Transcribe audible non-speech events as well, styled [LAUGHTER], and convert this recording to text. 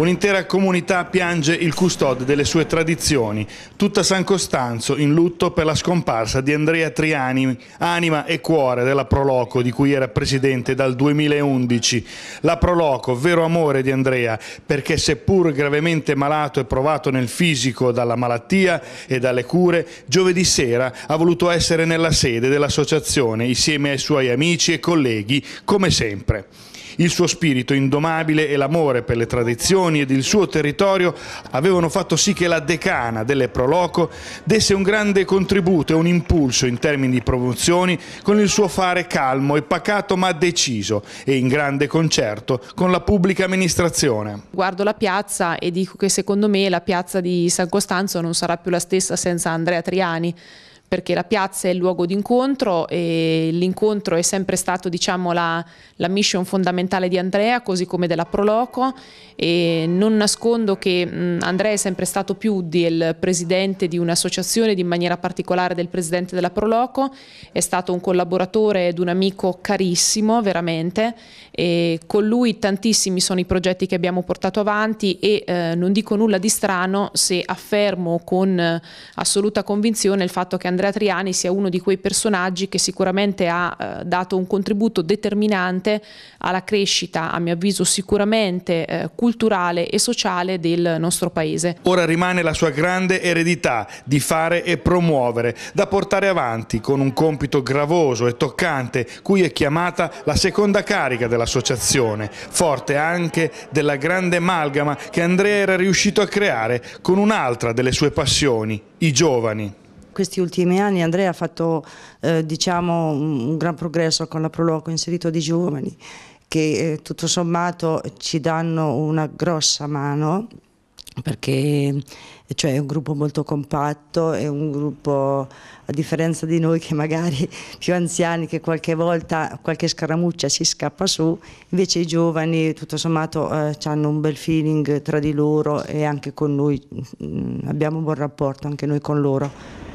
Un'intera comunità piange il custode delle sue tradizioni. Tutta San Costanzo in lutto per la scomparsa di Andrea Triani, anima e cuore della Proloco di cui era presidente dal 2011. La Proloco, vero amore di Andrea, perché seppur gravemente malato e provato nel fisico dalla malattia e dalle cure, giovedì sera ha voluto essere nella sede dell'associazione insieme ai suoi amici e colleghi, come sempre. Il suo spirito indomabile e l'amore per le tradizioni ed il suo territorio avevano fatto sì che la decana delle Proloco desse un grande contributo e un impulso in termini di promozioni con il suo fare calmo e pacato ma deciso e in grande concerto con la pubblica amministrazione. Guardo la piazza e dico che secondo me la piazza di San Costanzo non sarà più la stessa senza Andrea Triani perché la piazza è il luogo d'incontro e l'incontro è sempre stato diciamo, la, la, mission fondamentale di Andrea, così come della Proloco e non nascondo che mh, Andrea è sempre stato più del presidente di un'associazione, di maniera particolare del presidente della Proloco, è stato un collaboratore ed un amico carissimo veramente e con lui tantissimi sono i progetti che abbiamo portato avanti e eh, non dico nulla di strano se affermo con eh, assoluta convinzione il fatto che Andrea Andrea Triani sia uno di quei personaggi che sicuramente ha eh, dato un contributo determinante alla crescita, a mio avviso sicuramente eh, culturale e sociale del nostro paese. Ora rimane la sua grande eredità di fare e promuovere, da portare avanti con un compito gravoso e toccante cui è chiamata la seconda carica dell'associazione, forte anche della grande amalgama che Andrea era riuscito a creare con un'altra delle sue passioni, i giovani questi ultimi anni Andrea ha fatto eh, diciamo, un gran progresso con la Proloco inserito di giovani che eh, tutto sommato ci danno una grossa mano perché cioè, è un gruppo molto compatto, è un gruppo a differenza di noi che magari [LAUGHS] più anziani che qualche volta qualche scaramuccia si scappa su, invece i giovani tutto sommato eh, hanno un bel feeling tra di loro e anche con noi mh, mm, abbiamo un buon rapporto anche noi con loro.